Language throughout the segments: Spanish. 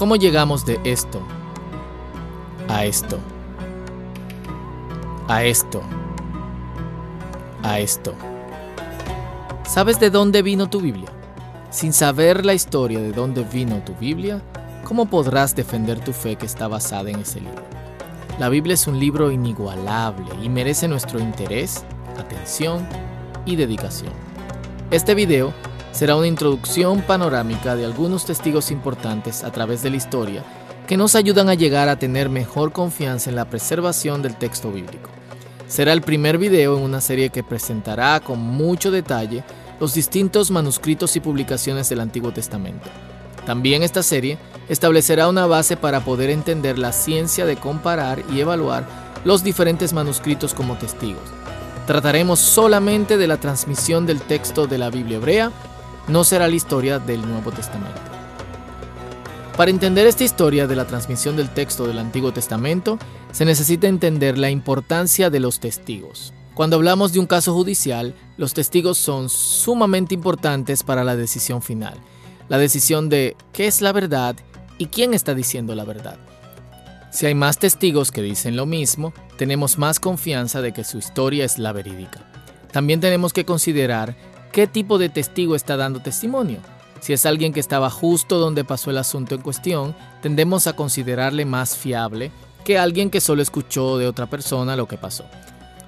¿Cómo llegamos de esto a esto? A esto. A esto. ¿Sabes de dónde vino tu Biblia? Sin saber la historia de dónde vino tu Biblia, ¿cómo podrás defender tu fe que está basada en ese libro? La Biblia es un libro inigualable y merece nuestro interés, atención y dedicación. Este video será una introducción panorámica de algunos testigos importantes a través de la historia que nos ayudan a llegar a tener mejor confianza en la preservación del texto bíblico. Será el primer video en una serie que presentará con mucho detalle los distintos manuscritos y publicaciones del Antiguo Testamento. También esta serie establecerá una base para poder entender la ciencia de comparar y evaluar los diferentes manuscritos como testigos. Trataremos solamente de la transmisión del texto de la Biblia hebrea no será la historia del Nuevo Testamento. Para entender esta historia de la transmisión del texto del Antiguo Testamento, se necesita entender la importancia de los testigos. Cuando hablamos de un caso judicial, los testigos son sumamente importantes para la decisión final, la decisión de qué es la verdad y quién está diciendo la verdad. Si hay más testigos que dicen lo mismo, tenemos más confianza de que su historia es la verídica. También tenemos que considerar qué tipo de testigo está dando testimonio. Si es alguien que estaba justo donde pasó el asunto en cuestión, tendemos a considerarle más fiable que alguien que solo escuchó de otra persona lo que pasó.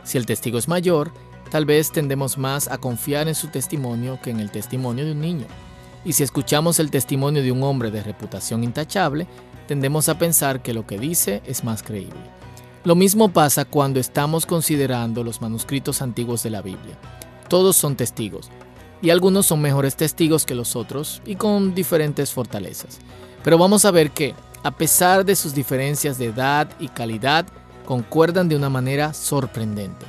Si el testigo es mayor, tal vez tendemos más a confiar en su testimonio que en el testimonio de un niño. Y si escuchamos el testimonio de un hombre de reputación intachable, tendemos a pensar que lo que dice es más creíble. Lo mismo pasa cuando estamos considerando los manuscritos antiguos de la Biblia. Todos son testigos, y algunos son mejores testigos que los otros y con diferentes fortalezas. Pero vamos a ver que, a pesar de sus diferencias de edad y calidad, concuerdan de una manera sorprendente.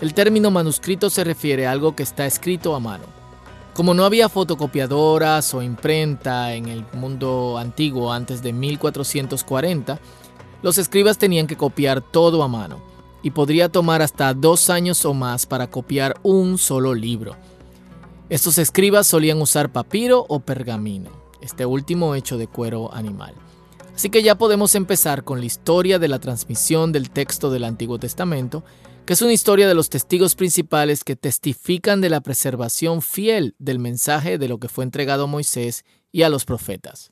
El término manuscrito se refiere a algo que está escrito a mano. Como no había fotocopiadoras o imprenta en el mundo antiguo antes de 1440, los escribas tenían que copiar todo a mano y podría tomar hasta dos años o más para copiar un solo libro. Estos escribas solían usar papiro o pergamino, este último hecho de cuero animal. Así que ya podemos empezar con la historia de la transmisión del texto del Antiguo Testamento, que es una historia de los testigos principales que testifican de la preservación fiel del mensaje de lo que fue entregado a Moisés y a los profetas.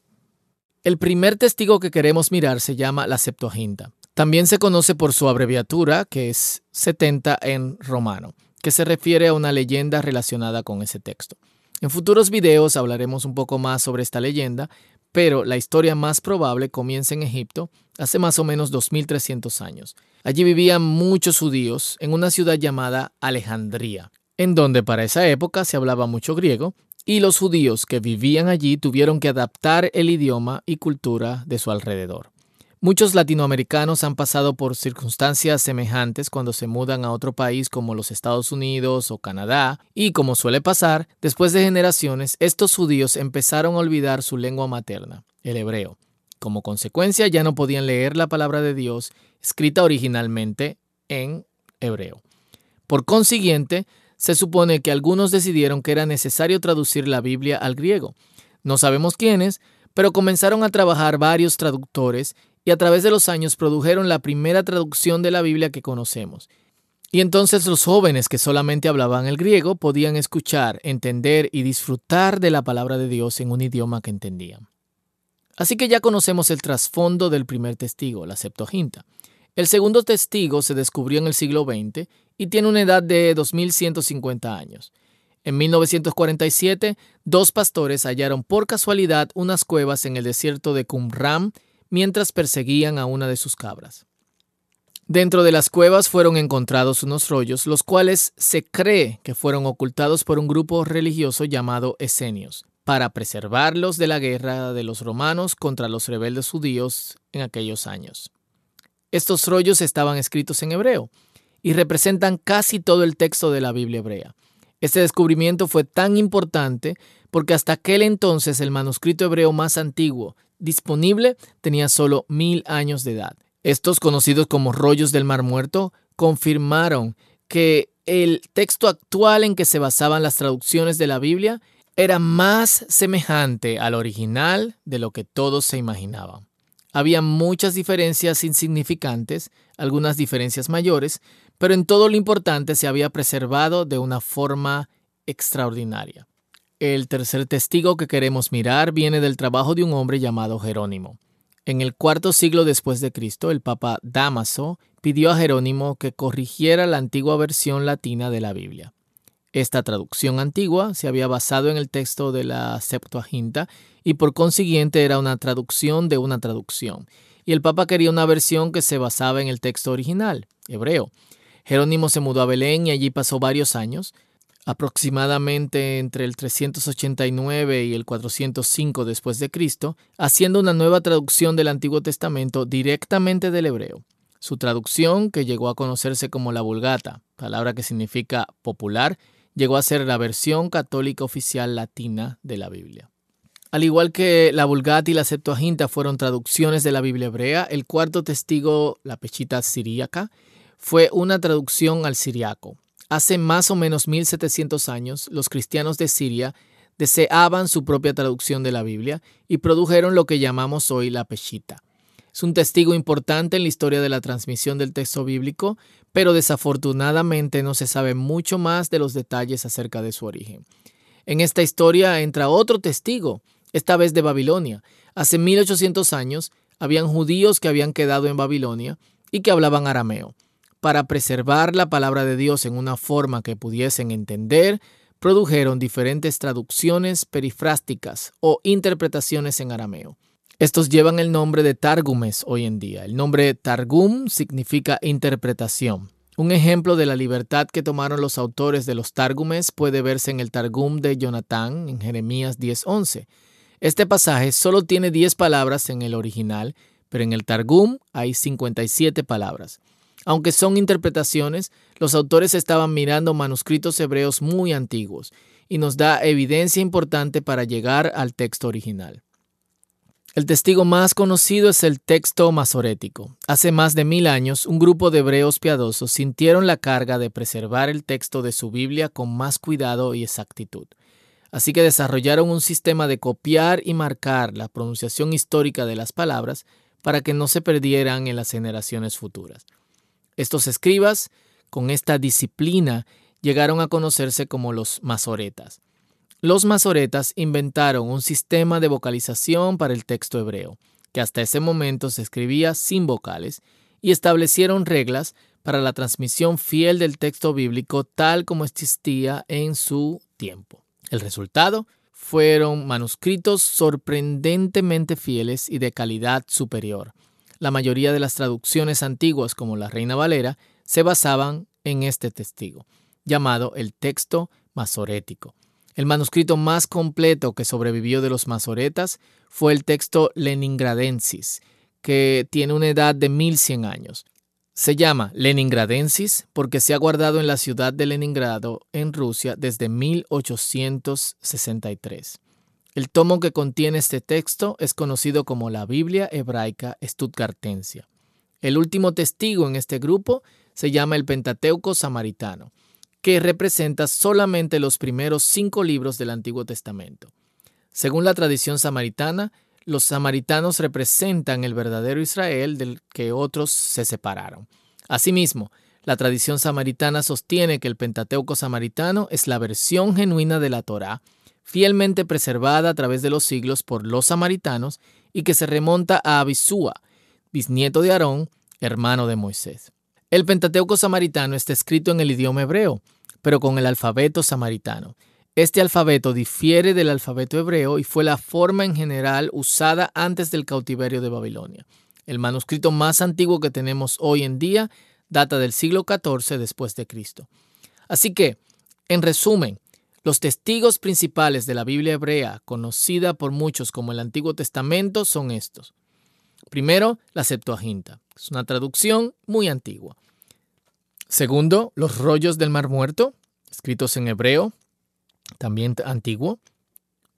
El primer testigo que queremos mirar se llama la Septuaginta. También se conoce por su abreviatura, que es 70 en romano, que se refiere a una leyenda relacionada con ese texto. En futuros videos hablaremos un poco más sobre esta leyenda, pero la historia más probable comienza en Egipto hace más o menos 2300 años. Allí vivían muchos judíos en una ciudad llamada Alejandría, en donde para esa época se hablaba mucho griego y los judíos que vivían allí tuvieron que adaptar el idioma y cultura de su alrededor. Muchos latinoamericanos han pasado por circunstancias semejantes cuando se mudan a otro país como los Estados Unidos o Canadá, y como suele pasar, después de generaciones, estos judíos empezaron a olvidar su lengua materna, el hebreo. Como consecuencia, ya no podían leer la palabra de Dios escrita originalmente en hebreo. Por consiguiente, se supone que algunos decidieron que era necesario traducir la Biblia al griego. No sabemos quiénes, pero comenzaron a trabajar varios traductores y a través de los años produjeron la primera traducción de la Biblia que conocemos. Y entonces los jóvenes que solamente hablaban el griego podían escuchar, entender y disfrutar de la palabra de Dios en un idioma que entendían. Así que ya conocemos el trasfondo del primer testigo, la Septuaginta. El segundo testigo se descubrió en el siglo XX y tiene una edad de 2150 años. En 1947, dos pastores hallaron por casualidad unas cuevas en el desierto de Qumran mientras perseguían a una de sus cabras. Dentro de las cuevas fueron encontrados unos rollos, los cuales se cree que fueron ocultados por un grupo religioso llamado Esenios, para preservarlos de la guerra de los romanos contra los rebeldes judíos en aquellos años. Estos rollos estaban escritos en hebreo y representan casi todo el texto de la Biblia hebrea. Este descubrimiento fue tan importante porque hasta aquel entonces el manuscrito hebreo más antiguo disponible tenía solo mil años de edad. Estos, conocidos como rollos del Mar Muerto, confirmaron que el texto actual en que se basaban las traducciones de la Biblia era más semejante al original de lo que todos se imaginaban. Había muchas diferencias insignificantes, algunas diferencias mayores, pero en todo lo importante se había preservado de una forma extraordinaria. El tercer testigo que queremos mirar viene del trabajo de un hombre llamado Jerónimo. En el cuarto siglo después de Cristo, el Papa Damaso pidió a Jerónimo que corrigiera la antigua versión latina de la Biblia. Esta traducción antigua se había basado en el texto de la Septuaginta y por consiguiente era una traducción de una traducción, y el Papa quería una versión que se basaba en el texto original, hebreo. Jerónimo se mudó a Belén y allí pasó varios años, aproximadamente entre el 389 y el 405 después de Cristo, haciendo una nueva traducción del Antiguo Testamento directamente del hebreo. Su traducción, que llegó a conocerse como la Vulgata, palabra que significa popular, llegó a ser la versión católica oficial latina de la Biblia. Al igual que la Vulgata y la Septuaginta fueron traducciones de la Biblia hebrea, el cuarto testigo, la Pechita siríaca, fue una traducción al siriaco. Hace más o menos 1700 años, los cristianos de Siria deseaban su propia traducción de la Biblia y produjeron lo que llamamos hoy la Peshita. Es un testigo importante en la historia de la transmisión del texto bíblico, pero desafortunadamente no se sabe mucho más de los detalles acerca de su origen. En esta historia entra otro testigo, esta vez de Babilonia. Hace 1800 años habían judíos que habían quedado en Babilonia y que hablaban arameo para preservar la palabra de Dios en una forma que pudiesen entender, produjeron diferentes traducciones perifrásticas o interpretaciones en arameo. Estos llevan el nombre de Targumes hoy en día. El nombre Targum significa interpretación. Un ejemplo de la libertad que tomaron los autores de los Targumes puede verse en el Targum de Jonatán en Jeremías 10:11. Este pasaje solo tiene 10 palabras en el original, pero en el Targum hay 57 palabras. Aunque son interpretaciones, los autores estaban mirando manuscritos hebreos muy antiguos y nos da evidencia importante para llegar al texto original. El testigo más conocido es el texto masorético. Hace más de mil años, un grupo de hebreos piadosos sintieron la carga de preservar el texto de su Biblia con más cuidado y exactitud. Así que desarrollaron un sistema de copiar y marcar la pronunciación histórica de las palabras para que no se perdieran en las generaciones futuras. Estos escribas, con esta disciplina, llegaron a conocerse como los masoretas. Los masoretas inventaron un sistema de vocalización para el texto hebreo, que hasta ese momento se escribía sin vocales, y establecieron reglas para la transmisión fiel del texto bíblico tal como existía en su tiempo. El resultado fueron manuscritos sorprendentemente fieles y de calidad superior, la mayoría de las traducciones antiguas, como la Reina Valera, se basaban en este testigo, llamado el texto masorético. El manuscrito más completo que sobrevivió de los masoretas fue el texto Leningradensis, que tiene una edad de 1100 años. Se llama Leningradensis porque se ha guardado en la ciudad de Leningrado, en Rusia, desde 1863. El tomo que contiene este texto es conocido como la Biblia Hebraica Stuttgartensia. El último testigo en este grupo se llama el Pentateuco Samaritano, que representa solamente los primeros cinco libros del Antiguo Testamento. Según la tradición samaritana, los samaritanos representan el verdadero Israel del que otros se separaron. Asimismo, la tradición samaritana sostiene que el Pentateuco samaritano es la versión genuina de la Torá fielmente preservada a través de los siglos por los samaritanos y que se remonta a Abisúa, bisnieto de Aarón, hermano de Moisés. El Pentateuco samaritano está escrito en el idioma hebreo, pero con el alfabeto samaritano. Este alfabeto difiere del alfabeto hebreo y fue la forma en general usada antes del cautiverio de Babilonia. El manuscrito más antiguo que tenemos hoy en día data del siglo XIV después de Cristo. Así que, en resumen, los testigos principales de la Biblia hebrea, conocida por muchos como el Antiguo Testamento, son estos. Primero, la Septuaginta. Es una traducción muy antigua. Segundo, los rollos del Mar Muerto, escritos en hebreo, también antiguo.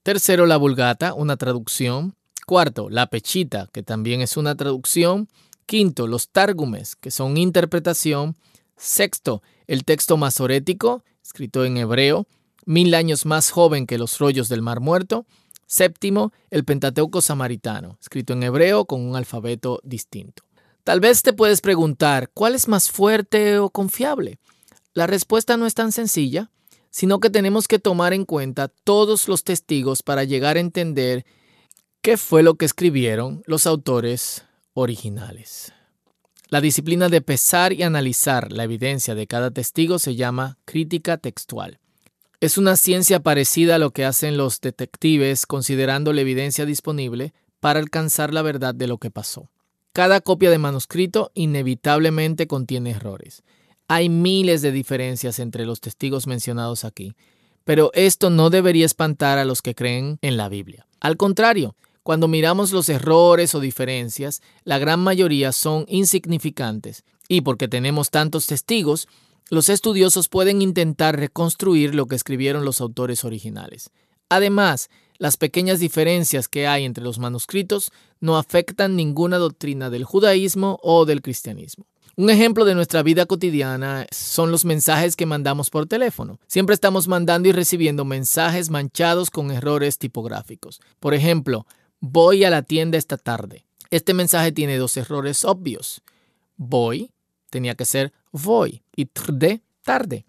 Tercero, la Vulgata, una traducción. Cuarto, la Pechita, que también es una traducción. Quinto, los Tárgumes, que son interpretación. Sexto, el texto masorético, escrito en hebreo mil años más joven que los rollos del Mar Muerto. Séptimo, el Pentateuco Samaritano, escrito en hebreo con un alfabeto distinto. Tal vez te puedes preguntar, ¿cuál es más fuerte o confiable? La respuesta no es tan sencilla, sino que tenemos que tomar en cuenta todos los testigos para llegar a entender qué fue lo que escribieron los autores originales. La disciplina de pesar y analizar la evidencia de cada testigo se llama crítica textual. Es una ciencia parecida a lo que hacen los detectives considerando la evidencia disponible para alcanzar la verdad de lo que pasó. Cada copia de manuscrito inevitablemente contiene errores. Hay miles de diferencias entre los testigos mencionados aquí, pero esto no debería espantar a los que creen en la Biblia. Al contrario, cuando miramos los errores o diferencias, la gran mayoría son insignificantes, y porque tenemos tantos testigos, los estudiosos pueden intentar reconstruir lo que escribieron los autores originales. Además, las pequeñas diferencias que hay entre los manuscritos no afectan ninguna doctrina del judaísmo o del cristianismo. Un ejemplo de nuestra vida cotidiana son los mensajes que mandamos por teléfono. Siempre estamos mandando y recibiendo mensajes manchados con errores tipográficos. Por ejemplo, voy a la tienda esta tarde. Este mensaje tiene dos errores obvios. Voy tenía que ser voy y trde tarde.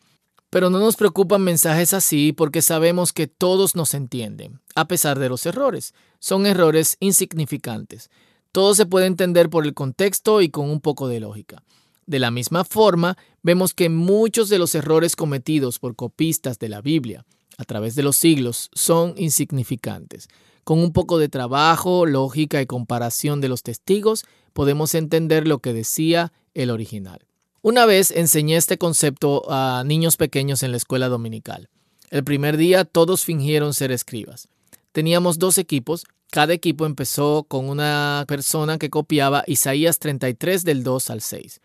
Pero no nos preocupan mensajes así porque sabemos que todos nos entienden, a pesar de los errores. Son errores insignificantes. Todo se puede entender por el contexto y con un poco de lógica. De la misma forma, vemos que muchos de los errores cometidos por copistas de la Biblia a través de los siglos son insignificantes. Con un poco de trabajo, lógica y comparación de los testigos, podemos entender lo que decía el original. Una vez enseñé este concepto a niños pequeños en la escuela dominical. El primer día todos fingieron ser escribas. Teníamos dos equipos. Cada equipo empezó con una persona que copiaba Isaías 33 del 2 al 6.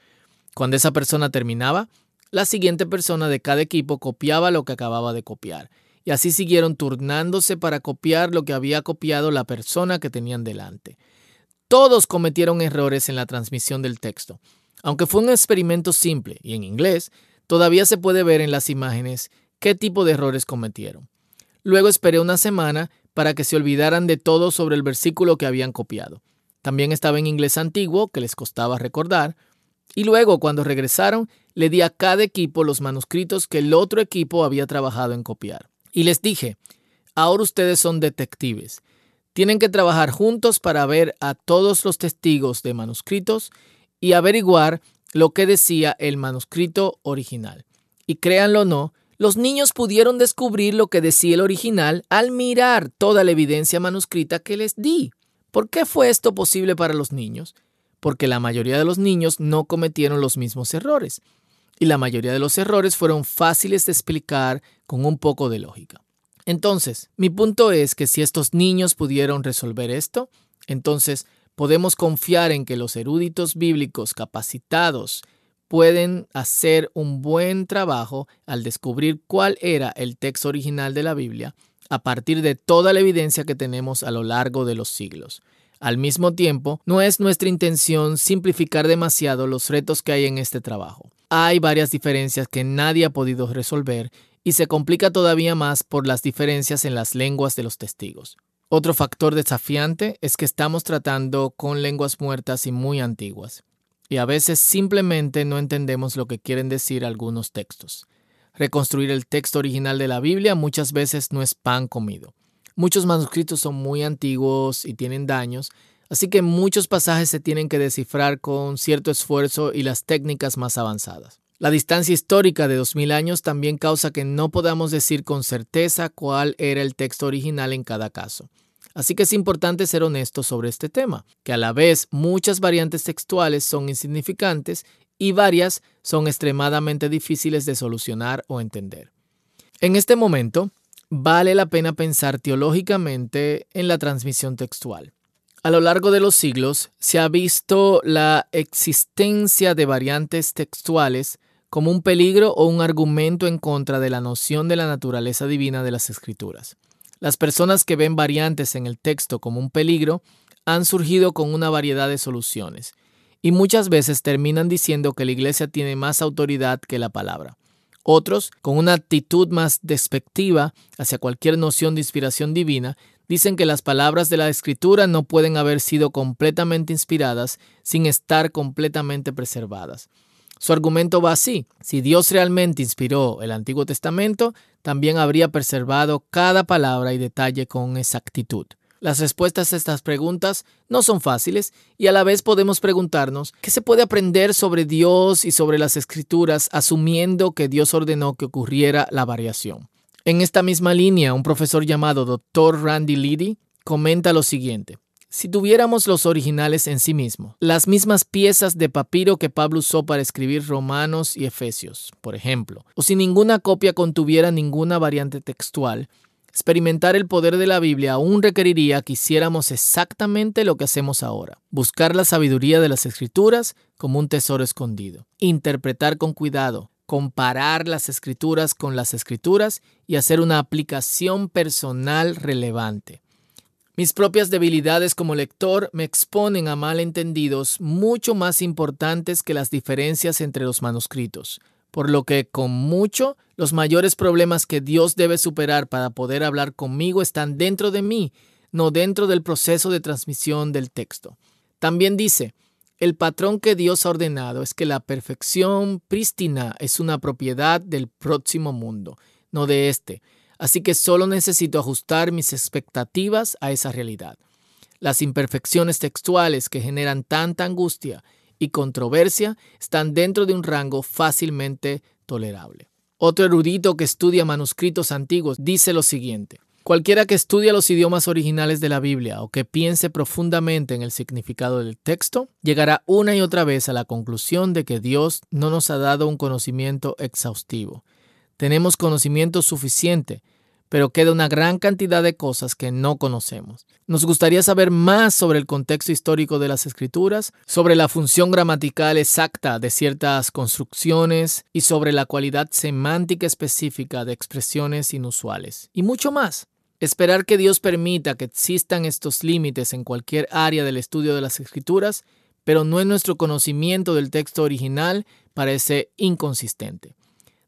Cuando esa persona terminaba, la siguiente persona de cada equipo copiaba lo que acababa de copiar. Y así siguieron turnándose para copiar lo que había copiado la persona que tenían delante. Todos cometieron errores en la transmisión del texto. Aunque fue un experimento simple y en inglés, todavía se puede ver en las imágenes qué tipo de errores cometieron. Luego esperé una semana para que se olvidaran de todo sobre el versículo que habían copiado. También estaba en inglés antiguo, que les costaba recordar, y luego cuando regresaron le di a cada equipo los manuscritos que el otro equipo había trabajado en copiar. Y les dije, ahora ustedes son detectives. Tienen que trabajar juntos para ver a todos los testigos de manuscritos y averiguar lo que decía el manuscrito original. Y créanlo o no, los niños pudieron descubrir lo que decía el original al mirar toda la evidencia manuscrita que les di. ¿Por qué fue esto posible para los niños? Porque la mayoría de los niños no cometieron los mismos errores. Y la mayoría de los errores fueron fáciles de explicar con un poco de lógica. Entonces, mi punto es que si estos niños pudieron resolver esto, entonces podemos confiar en que los eruditos bíblicos capacitados pueden hacer un buen trabajo al descubrir cuál era el texto original de la Biblia a partir de toda la evidencia que tenemos a lo largo de los siglos. Al mismo tiempo, no es nuestra intención simplificar demasiado los retos que hay en este trabajo. Hay varias diferencias que nadie ha podido resolver y se complica todavía más por las diferencias en las lenguas de los testigos. Otro factor desafiante es que estamos tratando con lenguas muertas y muy antiguas, y a veces simplemente no entendemos lo que quieren decir algunos textos. Reconstruir el texto original de la Biblia muchas veces no es pan comido. Muchos manuscritos son muy antiguos y tienen daños, así que muchos pasajes se tienen que descifrar con cierto esfuerzo y las técnicas más avanzadas. La distancia histórica de 2000 años también causa que no podamos decir con certeza cuál era el texto original en cada caso. Así que es importante ser honesto sobre este tema, que a la vez muchas variantes textuales son insignificantes y varias son extremadamente difíciles de solucionar o entender. En este momento, vale la pena pensar teológicamente en la transmisión textual. A lo largo de los siglos se ha visto la existencia de variantes textuales como un peligro o un argumento en contra de la noción de la naturaleza divina de las escrituras. Las personas que ven variantes en el texto como un peligro han surgido con una variedad de soluciones, y muchas veces terminan diciendo que la iglesia tiene más autoridad que la palabra. Otros, con una actitud más despectiva hacia cualquier noción de inspiración divina, dicen que las palabras de la escritura no pueden haber sido completamente inspiradas sin estar completamente preservadas. Su argumento va así. Si Dios realmente inspiró el Antiguo Testamento, también habría preservado cada palabra y detalle con exactitud. Las respuestas a estas preguntas no son fáciles y a la vez podemos preguntarnos qué se puede aprender sobre Dios y sobre las escrituras asumiendo que Dios ordenó que ocurriera la variación. En esta misma línea, un profesor llamado Dr. Randy Liddy comenta lo siguiente si tuviéramos los originales en sí mismo, las mismas piezas de papiro que Pablo usó para escribir Romanos y Efesios, por ejemplo, o si ninguna copia contuviera ninguna variante textual, Experimentar el poder de la Biblia aún requeriría que hiciéramos exactamente lo que hacemos ahora, buscar la sabiduría de las escrituras como un tesoro escondido, interpretar con cuidado, comparar las escrituras con las escrituras y hacer una aplicación personal relevante. Mis propias debilidades como lector me exponen a malentendidos mucho más importantes que las diferencias entre los manuscritos, por lo que con mucho los mayores problemas que Dios debe superar para poder hablar conmigo están dentro de mí, no dentro del proceso de transmisión del texto. También dice, el patrón que Dios ha ordenado es que la perfección prístina es una propiedad del próximo mundo, no de este así que solo necesito ajustar mis expectativas a esa realidad. Las imperfecciones textuales que generan tanta angustia y controversia están dentro de un rango fácilmente tolerable. Otro erudito que estudia manuscritos antiguos dice lo siguiente. Cualquiera que estudia los idiomas originales de la Biblia o que piense profundamente en el significado del texto, llegará una y otra vez a la conclusión de que Dios no nos ha dado un conocimiento exhaustivo. Tenemos conocimiento suficiente, pero queda una gran cantidad de cosas que no conocemos. Nos gustaría saber más sobre el contexto histórico de las escrituras, sobre la función gramatical exacta de ciertas construcciones y sobre la cualidad semántica específica de expresiones inusuales, y mucho más. Esperar que Dios permita que existan estos límites en cualquier área del estudio de las escrituras, pero no en nuestro conocimiento del texto original, parece inconsistente.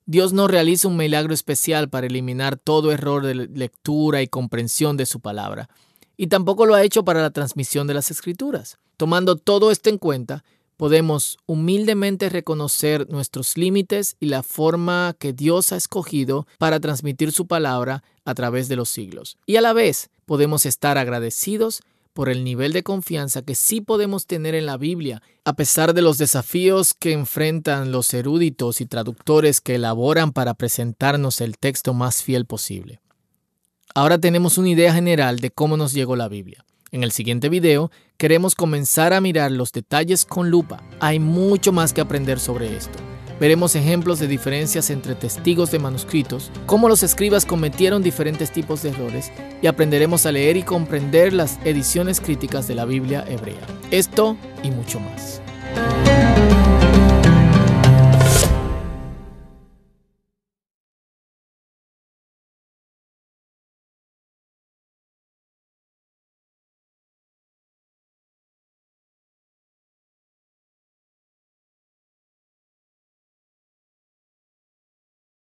Dios no realiza un milagro especial para eliminar todo error de lectura y comprensión de su palabra, y tampoco lo ha hecho para la transmisión de las escrituras. Tomando todo esto en cuenta, podemos humildemente reconocer nuestros límites y la forma que Dios ha escogido para transmitir su palabra a través de los siglos. Y a la vez podemos estar agradecidos por el nivel de confianza que sí podemos tener en la Biblia, a pesar de los desafíos que enfrentan los eruditos y traductores que elaboran para presentarnos el texto más fiel posible. Ahora tenemos una idea general de cómo nos llegó la Biblia. En el siguiente video queremos comenzar a mirar los detalles con lupa. Hay mucho más que aprender sobre esto. Veremos ejemplos de diferencias entre testigos de manuscritos, cómo los escribas cometieron diferentes tipos de errores y aprenderemos a leer y comprender las ediciones críticas de la Biblia hebrea. Esto y mucho más.